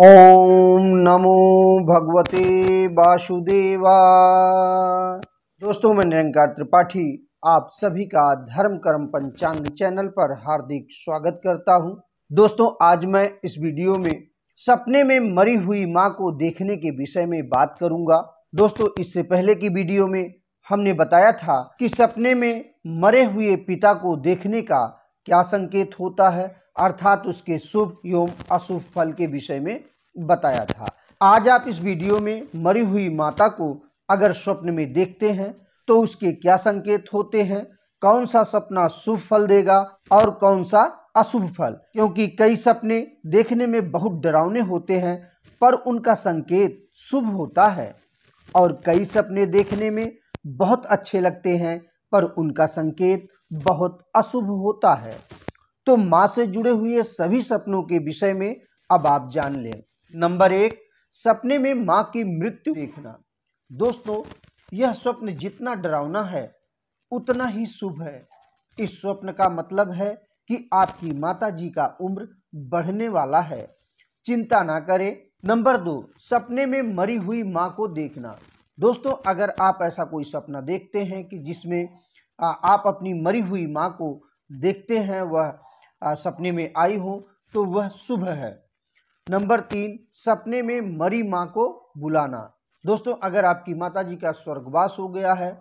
ओम नमो भगवते वासुदेवा दोस्तों मैं निरंकार त्रिपाठी आप सभी का धर्म कर्म पंचांग चैनल पर हार्दिक स्वागत करता हूं दोस्तों आज मैं इस वीडियो में सपने में मरी हुई माँ को देखने के विषय में बात करूंगा दोस्तों इससे पहले की वीडियो में हमने बताया था कि सपने में मरे हुए पिता को देखने का क्या संकेत होता है अर्थात उसके शुभ एवं अशुभ फल के विषय में बताया था आज आप इस वीडियो में मरी हुई माता को अगर स्वप्न में देखते हैं तो उसके क्या संकेत होते हैं कौन सा सपना शुभ फल देगा और कौन सा अशुभ फल क्योंकि कई सपने देखने में बहुत डरावने होते हैं पर उनका संकेत शुभ होता है और कई सपने देखने में बहुत अच्छे लगते हैं पर उनका संकेत बहुत अशुभ होता है तो माँ से जुड़े हुए सभी सपनों के विषय में अब आप जान लें नंबर एक सपने में माँ की मृत्यु देखना दोस्तों यह स्वप्न जितना डरावना है उतना ही शुभ है इस स्वप्न का मतलब है कि आपकी माता जी का उम्र बढ़ने वाला है चिंता ना करें नंबर दो सपने में मरी हुई माँ को देखना दोस्तों अगर आप ऐसा कोई सपना देखते हैं कि जिसमें आप अपनी मरी हुई माँ को देखते हैं वह सपने में आई हो तो वह शुभ है नंबर तीन सपने में मरी माँ को बुलाना दोस्तों अगर आपकी माता जी का स्वर्गवास हो गया है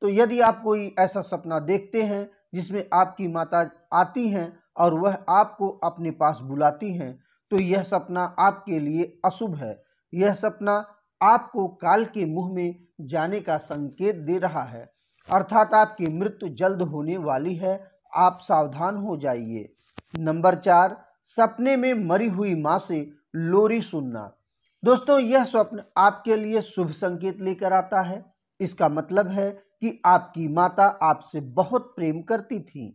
तो यदि आप कोई ऐसा सपना देखते हैं जिसमें आपकी माता आती हैं और वह आपको अपने पास बुलाती हैं तो यह सपना आपके लिए अशुभ है यह सपना आपको काल के मुंह में जाने का संकेत दे रहा है अर्थात आपकी मृत्यु जल्द होने वाली है आप सावधान हो जाइए नंबर चार सपने में मरी हुई माँ से लोरी सुनना दोस्तों यह स्वप्न आपके लिए शुभ संकेत लेकर आता है इसका मतलब है कि आपकी माता आपसे बहुत प्रेम करती थी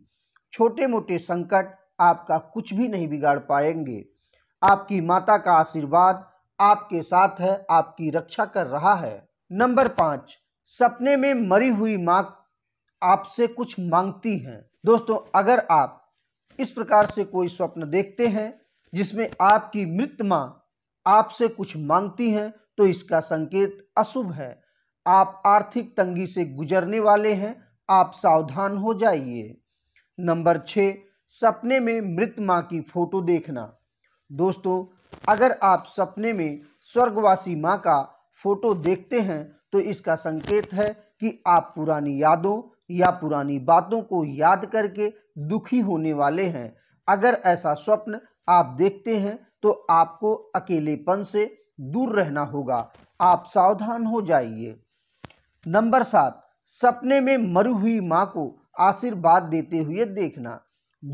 छोटे मोटे संकट आपका कुछ भी नहीं बिगाड़ पाएंगे आपकी माता का आशीर्वाद आपके साथ है आपकी रक्षा कर रहा है नंबर पांच सपने में मरी हुई माँ आपसे कुछ मांगती हैं दोस्तों अगर आप इस प्रकार से कोई स्वप्न देखते हैं जिसमें आपकी मृत माँ आपसे कुछ मांगती हैं तो इसका संकेत अशुभ है आप आर्थिक तंगी से गुजरने वाले हैं आप सावधान हो जाइए नंबर छ सपने में मृत माँ की फोटो देखना दोस्तों अगर आप सपने में स्वर्गवासी माँ का फोटो देखते हैं तो इसका संकेत है कि आप पुरानी यादों या पुरानी बातों को याद करके दुखी होने वाले हैं अगर ऐसा स्वप्न आप देखते हैं तो आपको अकेलेपन से दूर रहना होगा आप सावधान हो जाइए नंबर सात सपने में मरी हुई माँ को आशीर्वाद देते हुए देखना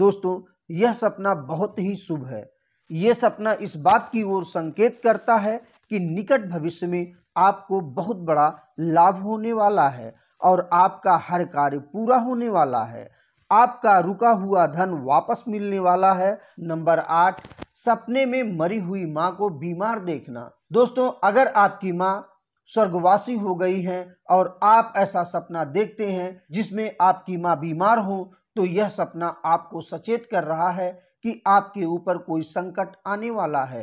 दोस्तों यह सपना बहुत ही शुभ है ये सपना इस बात की ओर संकेत करता है कि निकट भविष्य में आपको बहुत बड़ा लाभ होने वाला है और आपका हर कार्य पूरा होने वाला है आपका रुका हुआ धन वापस मिलने वाला है नंबर आठ सपने में मरी हुई माँ को बीमार देखना दोस्तों अगर आपकी माँ स्वर्गवासी हो गई है और आप ऐसा सपना देखते हैं जिसमें आपकी माँ बीमार हो तो यह सपना आपको सचेत कर रहा है कि आपके ऊपर कोई संकट आने वाला है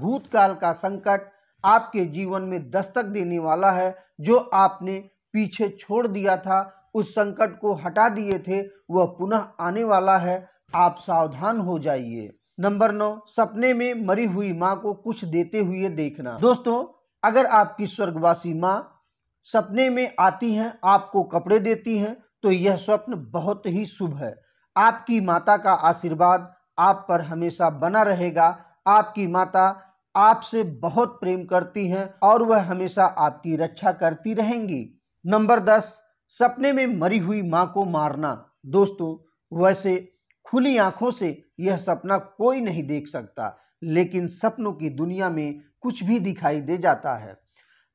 भूतकाल का संकट आपके जीवन में दस्तक देने वाला है जो आपने पीछे छोड़ दिया था उस संकट को हटा दिए थे वह पुनः आने वाला है आप सावधान हो जाइए नंबर नौ सपने में मरी हुई माँ को कुछ देते हुए देखना दोस्तों अगर आपकी स्वर्गवासी माँ सपने में आती हैं आपको कपड़े देती हैं तो यह स्वप्न बहुत ही शुभ है आपकी माता का आशीर्वाद आप पर हमेशा बना रहेगा आपकी माता आपसे बहुत प्रेम करती हैं और वह हमेशा आपकी रक्षा करती रहेंगी नंबर दस सपने में मरी हुई माँ को मारना दोस्तों वैसे खुली आंखों से यह सपना कोई नहीं देख सकता लेकिन सपनों की दुनिया में कुछ भी दिखाई दे जाता है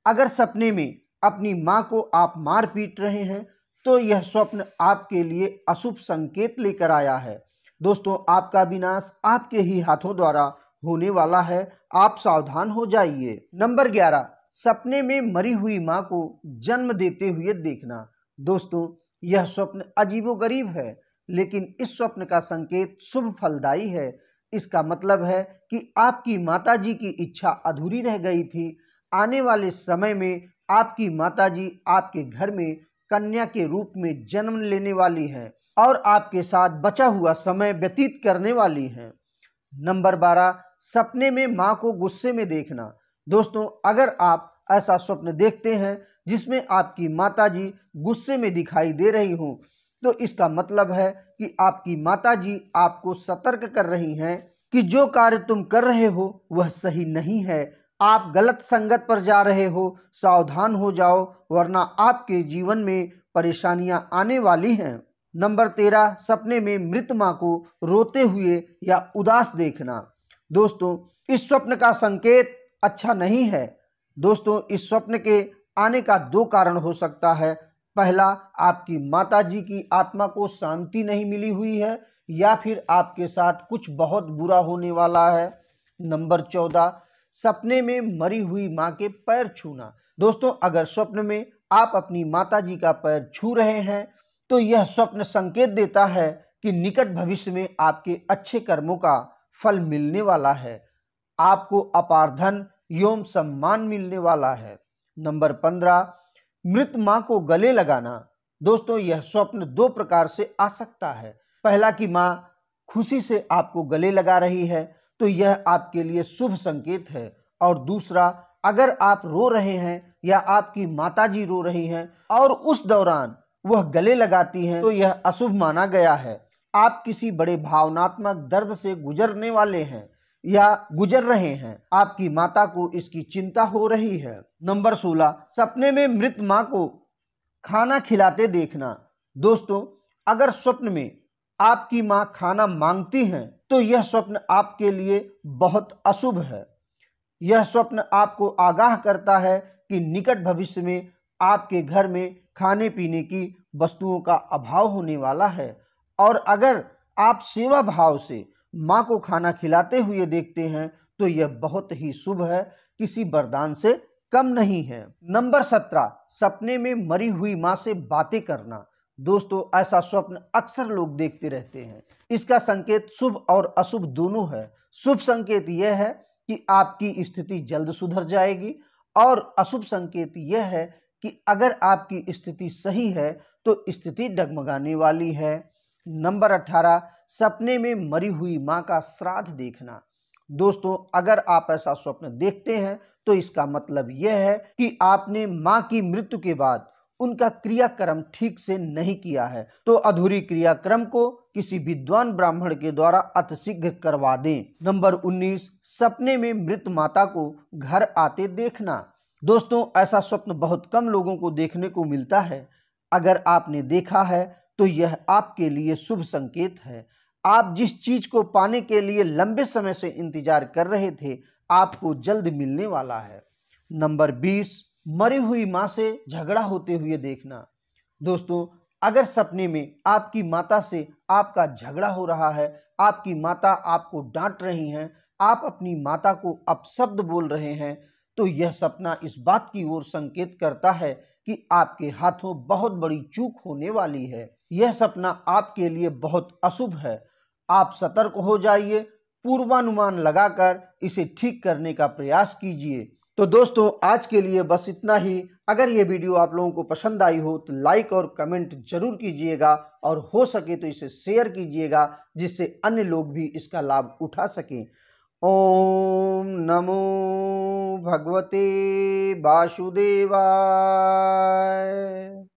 अगर सपने में अपनी माँ को आप मार पीट रहे हैं तो यह स्वप्न आपके लिए अशुभ संकेत लेकर आया है दोस्तों आपका विनाश आपके ही हाथों द्वारा होने वाला है आप सावधान हो जाइए नंबर ग्यारह सपने में मरी हुई माँ को जन्म देते हुए देखना दोस्तों यह स्वप्न अजीबोगरीब है लेकिन इस स्वप्न का संकेत शुभ फलदायी है इसका मतलब है कि आपकी माताजी की इच्छा अधूरी रह गई थी आने वाले समय में आपकी माताजी आपके घर में कन्या के रूप में जन्म लेने वाली है और आपके साथ बचा हुआ समय व्यतीत करने वाली है नंबर बारह सपने में माँ को गुस्से में देखना दोस्तों अगर आप ऐसा स्वप्न देखते हैं जिसमें आपकी माताजी गुस्से में दिखाई दे रही हो तो इसका मतलब है कि आपकी माताजी आपको सतर्क कर रही हैं कि जो कार्य तुम कर रहे हो वह सही नहीं है आप गलत संगत पर जा रहे हो सावधान हो जाओ वरना आपके जीवन में परेशानियां आने वाली हैं नंबर तेरह सपने में मृत माँ को रोते हुए या उदास देखना दोस्तों इस स्वप्न का संकेत अच्छा नहीं है दोस्तों इस स्वप्न के आने का दो कारण हो सकता है पहला आपकी माता जी की आत्मा को शांति नहीं मिली हुई है या फिर आपके साथ कुछ बहुत बुरा होने वाला है नंबर चौदह सपने में मरी हुई माँ के पैर छूना दोस्तों अगर स्वप्न में आप अपनी माता जी का पैर छू रहे हैं तो यह स्वप्न संकेत देता है कि निकट भविष्य में आपके अच्छे कर्मों का फल मिलने वाला है आपको अपार धन एवं सम्मान मिलने वाला है नंबर पंद्रह मृत माँ को गले लगाना दोस्तों यह स्वप्न दो प्रकार से आ सकता है पहला कि माँ खुशी से आपको गले लगा रही है तो यह आपके लिए शुभ संकेत है और दूसरा अगर आप रो रहे हैं या आपकी माताजी रो रही हैं और उस दौरान वह गले लगाती हैं तो यह अशुभ माना गया है आप किसी बड़े भावनात्मक दर्द से गुजरने वाले हैं या गुजर रहे हैं आपकी माता को इसकी चिंता हो रही है नंबर सोलह सपने में मृत माँ को खाना खिलाते देखना दोस्तों अगर स्वप्न में आपकी माँ खाना मांगती हैं तो यह स्वप्न आपके लिए बहुत अशुभ है यह स्वप्न आपको आगाह करता है कि निकट भविष्य में आपके घर में खाने पीने की वस्तुओं का अभाव होने वाला है और अगर आप सेवा भाव से माँ को खाना खिलाते हुए देखते हैं तो यह बहुत ही शुभ है किसी वरदान से कम नहीं है नंबर सत्रह सपने में मरी हुई माँ से बातें करना दोस्तों ऐसा स्वप्न अक्सर लोग देखते रहते हैं इसका संकेत शुभ और अशुभ दोनों है शुभ संकेत यह है कि आपकी स्थिति जल्द सुधर जाएगी और अशुभ संकेत यह है कि अगर आपकी स्थिति सही है तो स्थिति डगमगाने वाली है नंबर अठारह सपने में मरी हुई माँ का श्राद्ध देखना दोस्तों अगर आप ऐसा स्वप्न देखते हैं तो इसका मतलब यह है कि आपने माँ की मृत्यु के बाद उनका क्रियाक्रम ठीक से नहीं किया है तो अधूरी क्रियाक्रम को किसी विद्वान ब्राह्मण के द्वारा अतिशीघ्र करवा दें नंबर 19 सपने में मृत माता को घर आते देखना दोस्तों ऐसा स्वप्न बहुत कम लोगों को देखने को मिलता है अगर आपने देखा है तो यह आपके लिए शुभ संकेत है आप जिस चीज को पाने के लिए लंबे समय से इंतजार कर रहे थे आपको जल्द मिलने वाला है नंबर बीस मरी हुई माँ से झगड़ा होते हुए देखना दोस्तों अगर सपने में आपकी माता से आपका झगड़ा हो रहा है आपकी माता आपको डांट रही हैं आप अपनी माता को अपशब्द बोल रहे हैं तो यह सपना इस बात की ओर संकेत करता है कि आपके हाथों बहुत बड़ी चूक होने वाली है यह सपना आपके लिए बहुत अशुभ है आप सतर्क हो जाइए पूर्वानुमान लगाकर इसे ठीक करने का प्रयास कीजिए तो दोस्तों आज के लिए बस इतना ही अगर ये वीडियो आप लोगों को पसंद आई हो तो लाइक और कमेंट जरूर कीजिएगा और हो सके तो इसे शेयर कीजिएगा जिससे अन्य लोग भी इसका लाभ उठा सकें ओम नमो भगवते वासुदेवाय